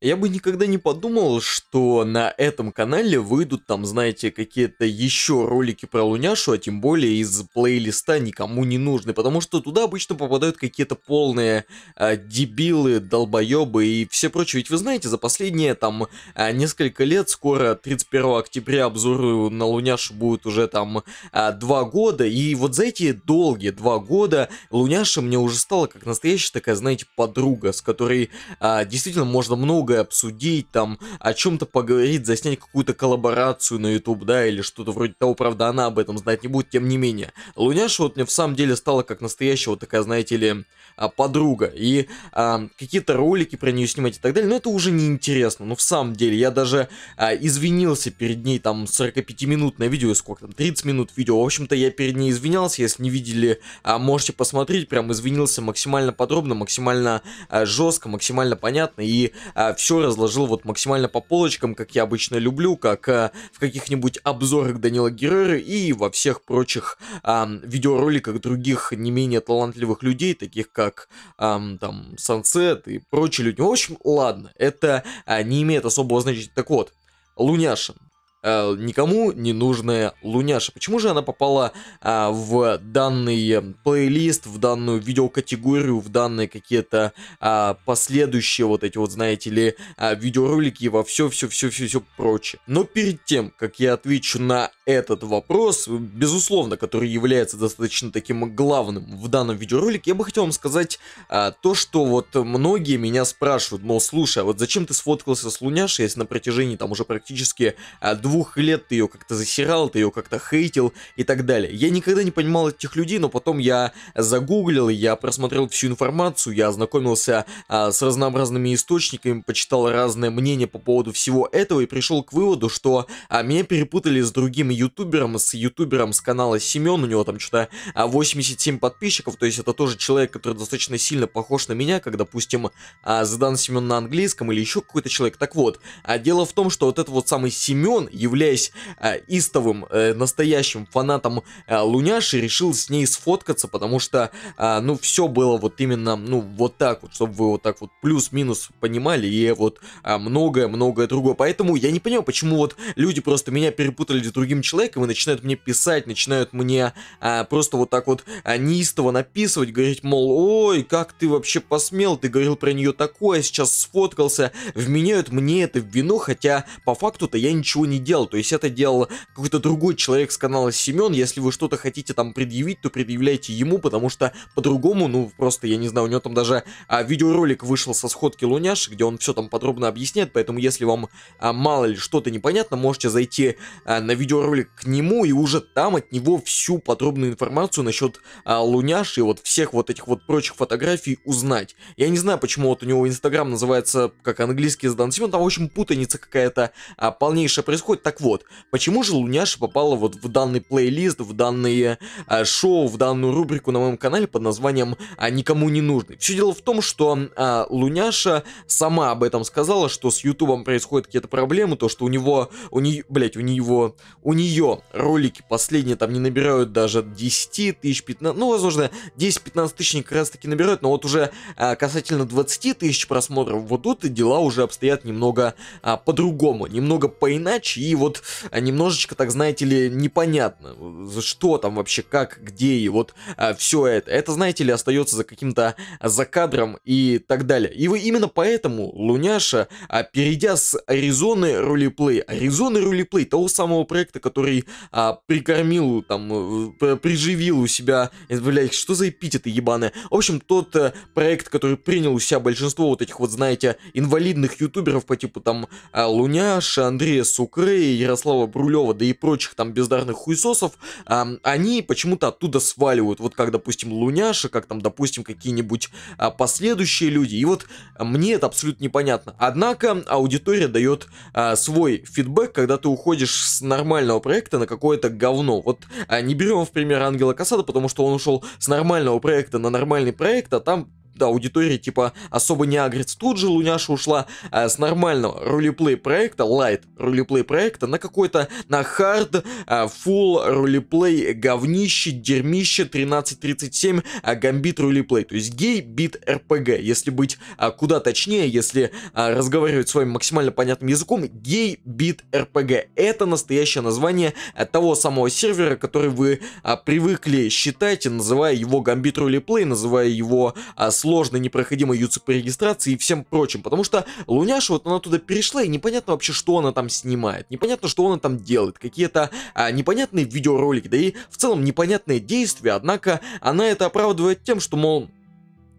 Я бы никогда не подумал, что на этом канале выйдут там, знаете, какие-то еще ролики про Луняшу, а тем более из плейлиста никому не нужны, потому что туда обычно попадают какие-то полные а, дебилы, долбоебы и все прочее. Ведь вы знаете, за последние там а, несколько лет, скоро 31 октября обзоры на Луняшу будут уже там а, два года, и вот за эти долгие два года Луняша мне уже стала как настоящая такая, знаете, подруга, с которой а, действительно можно много многое обсудить, там, о чем-то поговорить, заснять какую-то коллаборацию на YouTube, да, или что-то вроде того, правда, она об этом знать не будет, тем не менее. Луняша вот мне в самом деле стала как настоящая вот такая, знаете ли, а, подруга, и а, какие-то ролики про нее снимать и так далее, но это уже неинтересно, ну, в самом деле, я даже а, извинился перед ней, там, 45-минутное видео, сколько там, 30 минут видео, в общем-то, я перед ней извинялся, если не видели, а, можете посмотреть, прям извинился максимально подробно, максимально а, жестко, максимально понятно, и а, все разложил вот максимально по полочкам, как я обычно люблю, как а, в каких-нибудь обзорах Данила Герера и во всех прочих а, видеороликах других не менее талантливых людей, таких как а, там Сансет и прочие люди. В общем, ладно, это а, не имеет особого значения. Так вот, Луняшин э, никому не нужная Луняша. Почему же она попала э, в данный э, плейлист, в данную видеокатегорию, в данные какие-то э, последующие вот эти вот, знаете ли, э, видеоролики во все-все-все-все-все прочее. Но перед тем, как я отвечу на этот вопрос, безусловно, который является достаточно таким главным в данном видеоролике, я бы хотел вам сказать э, то, что вот многие меня спрашивают, мол, слушай, а вот зачем ты сфоткался с Луняшей, если на протяжении там уже практически э, двух лет ты ее как-то засирал, ты ее как-то хейтил и так далее. Я никогда не понимал этих людей, но потом я загуглил, я просмотрел всю информацию, я ознакомился а, с разнообразными источниками, почитал разные мнения по поводу всего этого и пришел к выводу, что а, меня перепутали с другим ютубером, с ютубером с канала Семен, у него там что-то 87 а, подписчиков, то есть это тоже человек, который достаточно сильно похож на меня, как, допустим, а, задан Семен на английском или еще какой-то человек. Так вот, а дело в том, что вот этот вот самый Семен, являясь э, истовым, э, настоящим фанатом э, Луняши, решил с ней сфоткаться, потому что, э, ну, все было вот именно, ну, вот так вот, чтобы вы вот так вот плюс-минус понимали, и вот э, многое-многое э, другое. Поэтому я не понимаю, почему вот люди просто меня перепутали с другим человеком и начинают мне писать, начинают мне э, просто вот так вот э, неистово написывать, говорить, мол, ой, как ты вообще посмел, ты говорил про нее такое, сейчас сфоткался, вменяют мне это в вину, хотя по факту-то я ничего не делал. То есть это делал какой-то другой человек с канала Семен. Если вы что-то хотите там предъявить, то предъявляйте ему, потому что по-другому, ну просто, я не знаю, у него там даже а, видеоролик вышел со сходки Луняш, где он все там подробно объясняет. Поэтому если вам а, мало ли что-то непонятно, можете зайти а, на видеоролик к нему и уже там от него всю подробную информацию насчет а, Луняши и вот всех вот этих вот прочих фотографий узнать. Я не знаю, почему вот у него Инстаграм называется как английский с Дан Семен, там, в общем, путаница какая-то а, полнейшая происходит делать. Так вот, почему же Луняша попала вот в данный плейлист, в данные э, шоу, в данную рубрику на моем канале под названием э, «Никому не нужны». Все дело в том, что э, Луняша сама об этом сказала, что с Ютубом происходят какие-то проблемы, то, что у него, у нее, блять, у него, у нее ролики последние там не набирают даже 10 тысяч, 15, ну, возможно, 10-15 тысяч как раз таки набирают, но вот уже э, касательно 20 тысяч просмотров, вот тут и дела уже обстоят немного э, по-другому, немного поиначе, и вот э, немножечко, так знаете ли, непонятно, что там вообще, как, где, и вот а, э, все это. Это, знаете ли, остается за каким-то э, за кадром и так далее. И вы именно поэтому Луняша, а, перейдя с Аризоны Ролиплей, Аризоны Ролиплей, того самого проекта, который а, прикормил, там, приживил у себя, блядь, что за эпитеты ебаные. В общем, тот а, проект, который принял у себя большинство вот этих вот, знаете, инвалидных ютуберов по типу там а, Луняша, Андрея Сукрей, Грей, Ярослава Брулева, да и прочих там бездарных хуесосов, эм, они почему-то оттуда сваливают. Вот как, допустим, Луняша, как там, допустим, какие-нибудь э, последующие люди. И вот мне это абсолютно непонятно. Однако аудитория дает э, свой фидбэк, когда ты уходишь с нормального проекта на какое-то говно. Вот э, не берем в пример Ангела Касада, потому что он ушел с нормального проекта на нормальный проект, а там да, аудитории типа особо не агрится. Тут же Луняша ушла э, с нормального ролеплей проекта, лайт ролеплей проекта, на какой-то, на хард, э, фул ролеплей говнище, дерьмище 1337 а э, гамбит ролеплей. То есть гей бит РПГ, если быть э, куда точнее, если э, разговаривать с вами максимально понятным языком, гей бит РПГ. Это настоящее название э, того самого сервера, который вы э, привыкли считать, называя его гамбит ролеплей, называя его э, сложной непроходимой UCP регистрации и всем прочим, потому что Луняша вот она туда перешла и непонятно вообще, что она там снимает, непонятно, что она там делает, какие-то а, непонятные видеоролики, да и в целом непонятные действия, однако она это оправдывает тем, что, мол,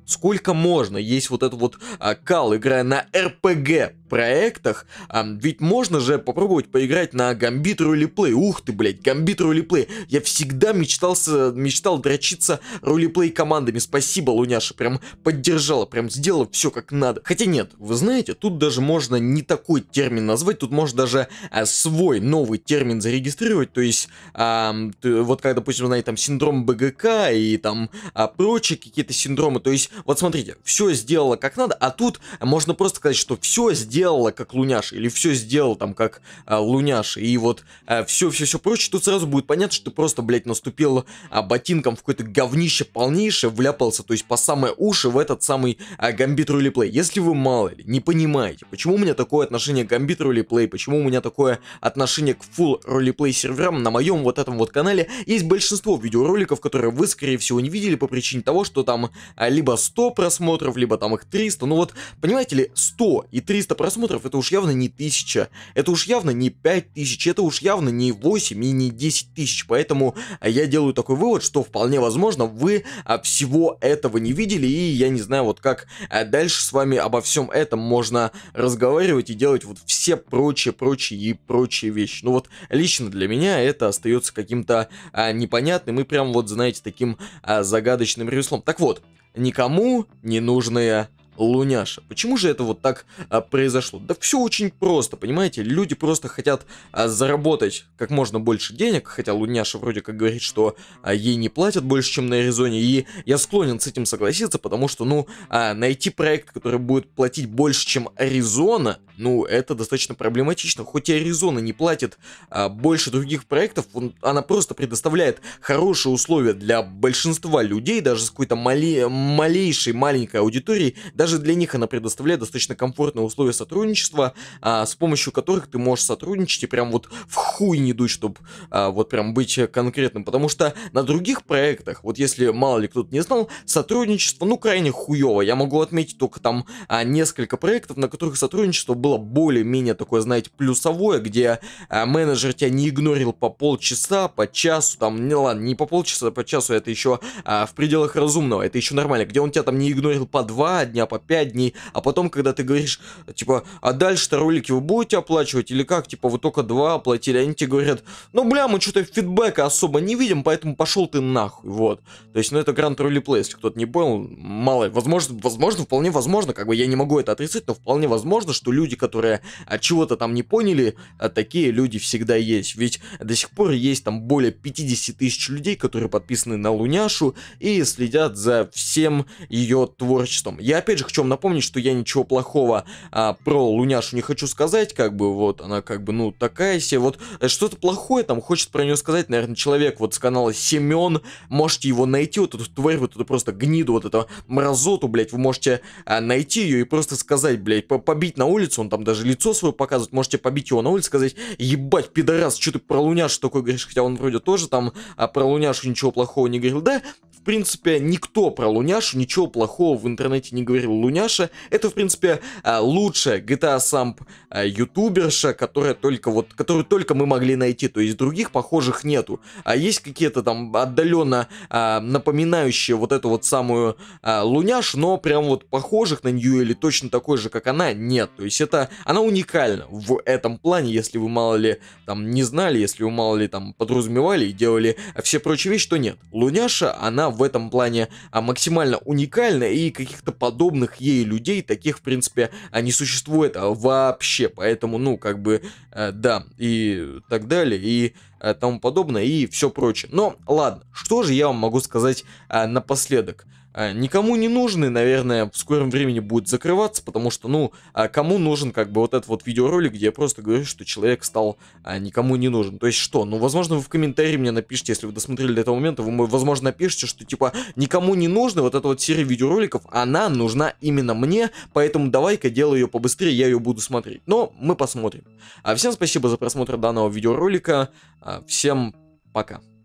сколько можно. Есть вот этот вот а, кал, играя на РПГ проектах, а, ведь можно же попробовать поиграть на гамбитру рулиплей. Ух ты, блядь, Гамбит рулиплей. Я всегда мечтался, мечтал дрочиться рулиплей командами. Спасибо, Луняша, прям поддержала, прям сделала все как надо. Хотя нет, вы знаете, тут даже можно не такой термин назвать, тут можно даже а, свой новый термин зарегистрировать, то есть а, ты, вот как, допустим, знаете, там синдром БГК и там а, прочие какие-то синдромы, то есть вот смотрите, все сделала как надо, а тут можно просто сказать, что все сделала как Луняша, или все сделал там как а, э, Луняша, и вот э, все-все-все а, прочее, тут сразу будет понятно, что ты просто, блядь, наступил а, ботинком в какое-то говнище полнейшее, вляпался, то есть по самые уши в этот самый а, гамбит рулиплей. Если вы мало ли не понимаете, почему у меня такое отношение к гамбит рулиплей, почему у меня такое отношение к full рулиплей серверам, на моем вот этом вот канале есть большинство видеороликов, которые вы, скорее всего, не видели по причине того, что там а, либо 100 просмотров, либо там их 300, ну вот, понимаете ли, 100 и 300 просмотров это уж явно не 1000, это уж явно не 5000, это уж явно не 8 и не 10 тысяч, поэтому а, я делаю такой вывод, что вполне возможно вы а, всего этого не видели, и я не знаю вот как а, дальше с вами обо всем этом можно разговаривать и делать вот все прочие, прочие и прочие вещи. Ну вот лично для меня это остается каким-то непонятным и прям вот, знаете, таким а, загадочным рюслом. Так вот, никому не нужные Луняша. Почему же это вот так а, произошло? Да все очень просто, понимаете? Люди просто хотят а, заработать как можно больше денег, хотя Луняша вроде как говорит, что а, ей не платят больше, чем на Аризоне, и я склонен с этим согласиться, потому что, ну, а, найти проект, который будет платить больше, чем Аризона, ну, это достаточно проблематично. Хоть и Аризона не платит а, больше других проектов, он, она просто предоставляет хорошие условия для большинства людей, даже с какой-то мале малейшей маленькой аудиторией, даже даже для них она предоставляет достаточно комфортные условия сотрудничества, а, с помощью которых ты можешь сотрудничать и прям вот в хуй не дуть, чтобы а, вот прям быть конкретным. Потому что на других проектах, вот если мало ли кто-то не знал, сотрудничество, ну, крайне хуево. Я могу отметить только там а, несколько проектов, на которых сотрудничество было более-менее такое, знаете, плюсовое, где а, менеджер тебя не игнорил по полчаса, по часу, там, не ладно, не по полчаса, по часу, это еще а, в пределах разумного, это еще нормально, где он тебя там не игнорил по два дня, по 5 дней, а потом, когда ты говоришь, типа, а дальше-то ролики вы будете оплачивать или как, типа, вы только два оплатили, они тебе говорят, ну, бля, мы что-то фидбэка особо не видим, поэтому пошел ты нахуй, вот. То есть, ну, это гранд Rally если кто-то не понял, мало, возможно, возможно, вполне возможно, как бы я не могу это отрицать, но вполне возможно, что люди, которые от чего-то там не поняли, а такие люди всегда есть, ведь до сих пор есть там более 50 тысяч людей, которые подписаны на Луняшу и следят за всем ее творчеством. Я опять опять же, хочу вам напомнить, что я ничего плохого а, про Луняшу не хочу сказать, как бы, вот, она как бы, ну, такая себе, вот, э, что-то плохое там хочет про нее сказать, наверное, человек вот с канала Семен, можете его найти, вот эту тварь, вот эту просто гниду, вот эту мразоту, блядь, вы можете а, найти ее и просто сказать, блядь, по побить на улицу, он там даже лицо свое показывает, можете побить его на улице, сказать, ебать, пидорас, что ты про Луняшу такой говоришь, хотя он вроде тоже там а, про Луняшу ничего плохого не говорил, да, в принципе, никто про Луняшу ничего плохого в интернете не говорил. Луняша это, в принципе, э, лучшая GTA Samp э, ютуберша, которая только вот, которую только мы могли найти. То есть других похожих нету. А есть какие-то там отдаленно а, напоминающие вот эту вот самую а, Луняшу, но прям вот похожих на нее или точно такой же, как она, нет. То есть это, она уникальна в этом плане, если вы мало ли там не знали, если вы мало ли там подразумевали и делали все прочие вещи, то нет. Луняша, она в этом плане а, максимально уникальна, и каких-то подобных ей людей, таких, в принципе, а, не существует а, вообще, поэтому, ну, как бы, э, да, и так далее, и Э, тому подобное и все прочее. Но ладно, что же я вам могу сказать а, напоследок? Э, никому не нужны, наверное, в скором времени будет закрываться, потому что, ну, а кому нужен как бы вот этот вот видеоролик, где я просто говорю, что человек стал а, никому не нужен. То есть что? Ну, возможно, вы в комментарии мне напишите, если вы досмотрели до этого момента, вы, возможно, напишите, что типа никому не нужна вот эта вот серия видеороликов, она нужна именно мне, поэтому давай-ка делай ее побыстрее, я ее буду смотреть. Но мы посмотрим. А всем спасибо за просмотр данного видеоролика. Э, всем пока.